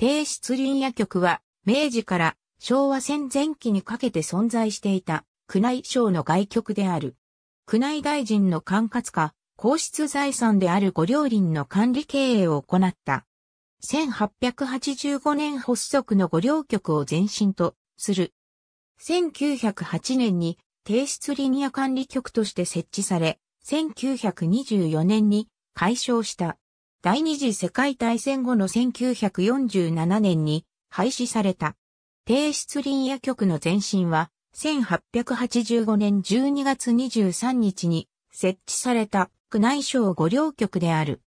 低出林野局は、明治から昭和戦前期にかけて存在していた、宮内省の外局である。宮内大臣の管轄下、皇室財産である御両林の管理経営を行った。1885年発足の御両局を前身とする。1908年に低出リニア管理局として設置され、1924年に解消した。第二次世界大戦後の1947年に廃止された。低出林野局の前身は、1885年12月23日に設置された宮内省五稜局である。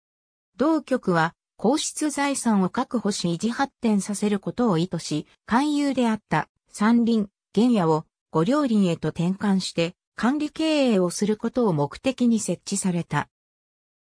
同局は、皇室財産を確保し維持発展させることを意図し、勧誘であった山林、原野を五稜林へと転換して管理経営をすることを目的に設置された。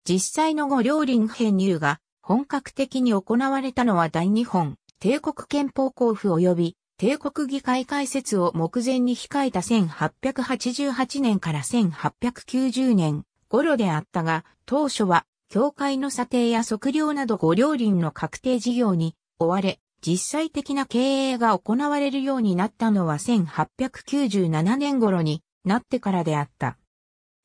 実際の五両林編入が本格的に行われたのは大日本帝国憲法交付及び帝国議会開設を目前に控えた1888年から1890年頃であったが、当初は教会の査定や測量など五両理の確定事業に追われ、実際的な経営が行われるようになったのは1897年頃になってからであった。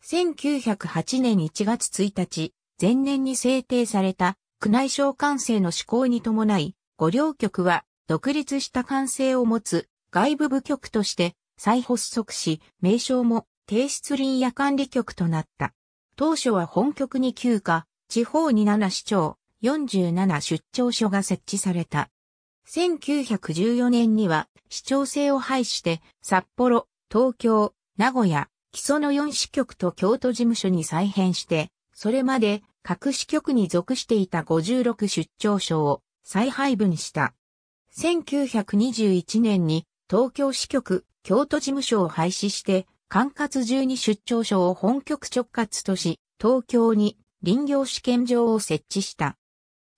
1908年1月1日、前年に制定された宮内省官制の施行に伴い、五両局は独立した官制を持つ外部部局として再発足し、名称も低出林野管理局となった。当初は本局に9課、地方に7市長、47出張所が設置された。1914年には市長制を廃して札幌、東京、名古屋、基礎の4支局と京都事務所に再編して、それまで各支局に属していた56出張所を再配分した。1921年に東京支局、京都事務所を廃止して、管轄12出張所を本局直轄とし、東京に林業試験場を設置した。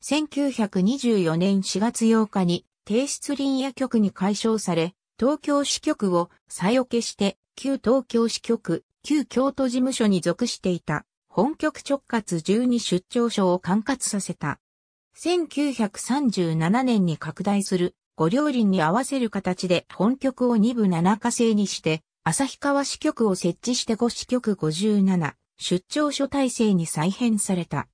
1924年4月8日に提出林野局に解消され、東京支局を再よけして、旧東京支局、旧京都事務所に属していた、本局直轄12出張所を管轄させた。1937年に拡大する五両輪に合わせる形で本局を2部7課制にして、旭川支局を設置して5支局57出張所体制に再編された。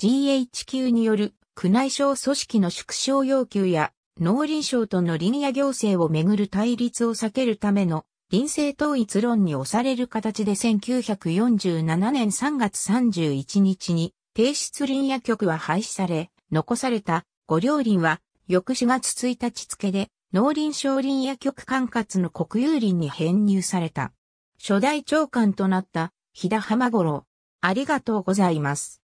GHQ による区内省組織の縮小要求や農林省との林野行政をめぐる対立を避けるための林政統一論に押される形で1947年3月31日に提出林野局は廃止され、残された五両林は翌4月1日付で農林省林野局管轄の国有林に編入された。初代長官となった、日田浜五郎。ありがとうございます。